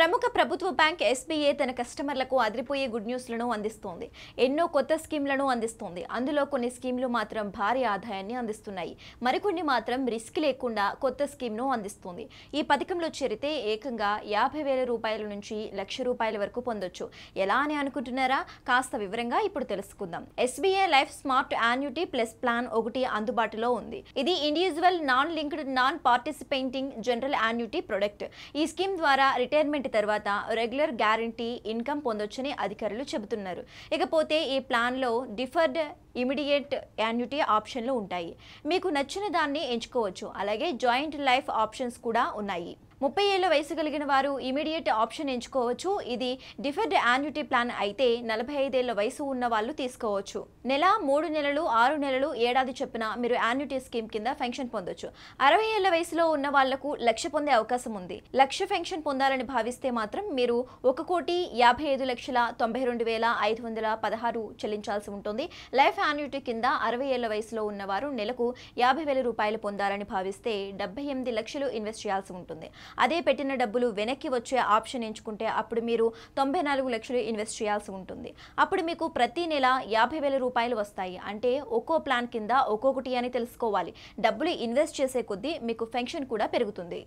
ప్రముఖ ప్రభుత్వ bank SBA తన కస్టమర్లకు అదిరిపోయే గుడ్ న్యూస్లను అందిస్తోంది ఎన్నో కొత్త స్కీమ్లను అందిస్తోంది అందులో కొన్ని స్కీమ్లు మాత్రం భారీ ఆదాయాన్ని అందిస్తున్నాయి మరికొన్ని మాత్రం రిస్క్ లేకుండా కొత్త స్కీమ్ను అందిస్తుంది ఈ పథకంలో చేరితే ఏకంగా యాభై వేల రూపాయల నుంచి లక్ష రూపాయల వరకు పొందొచ్చు ఎలా అని అనుకుంటున్నారా కాస్త వివరంగా ఇప్పుడు తెలుసుకుందాం SBI life smart annuity plus plan ఒకటి అందుబాటులో ఉంది ఇది individual non linked non participating general annuity product ఈ స్కీమ్ ద్వారా రిటైర్మెంట్ తర్వాత రెగ్యులర్ గ్యారంటీ ఇన్కమ్ పొందొచ్చని అధికారులు చెబుతున్నారు ఇకపోతే ఈ ప్లాన్లో డిఫర్డ్ ఇమీడియట్ యాన్యుటీ ఆప్షన్లు ఉంటాయి మీకు నచ్చిన దాన్ని ఎంచుకోవచ్చు అలాగే జాయింట్ లైఫ్ ఆప్షన్స్ కూడా ఉన్నాయి ముప్పై ఏళ్ల వయసు కలిగిన వారు ఇమీడియట్ ఆప్షన్ ఎంచుకోవచ్చు ఇది డిఫెడ్ యాన్యుటీ ప్లాన్ అయితే నలభై ఐదేళ్ల వయసు ఉన్న వాళ్ళు తీసుకోవచ్చు నెల మూడు నెలలు ఆరు నెలలు ఏడాది చొప్పున మీరు యాన్యుటీ స్కీమ్ కింద పెన్షన్ పొందొచ్చు అరవై ఏళ్ల వయసులో ఉన్న వాళ్లకు లక్ష పొందే అవకాశం ఉంది లక్ష పెన్షన్ పొందాలని భావిస్తే మాత్రం మీరు ఒక కోటి యాభై ఐదు లక్షల తొంభై రెండు వేల ఐదు వందల పదహారు చెల్లించాల్సి ఉంటుంది లైఫ్ యాన్యుటీ కింద అరవై ఏళ్ల వయసులో ఉన్నవారు నెలకు యాభై వేల రూపాయలు పొందాలని భావిస్తే డెబ్బై ఎనిమిది లక్షలు ఇన్వెస్ట్ చేయాల్సి ఉంటుంది అదే పెట్టిన డబ్బులు వెనక్కి వచ్చే ఆప్షన్ ఎంచుకుంటే అప్పుడు మీరు తొంభై నాలుగు లక్షలు ఇన్వెస్ట్ చేయాల్సి ఉంటుంది అప్పుడు మీకు ప్రతి నెల యాభై వేల రూపాయలు వస్తాయి అంటే ఒక్కో ప్లాన్ కింద ఒక్కొక్కటి అని తెలుసుకోవాలి డబ్బులు ఇన్వెస్ట్ చేసే కొద్దీ మీకు పెన్షన్ కూడా పెరుగుతుంది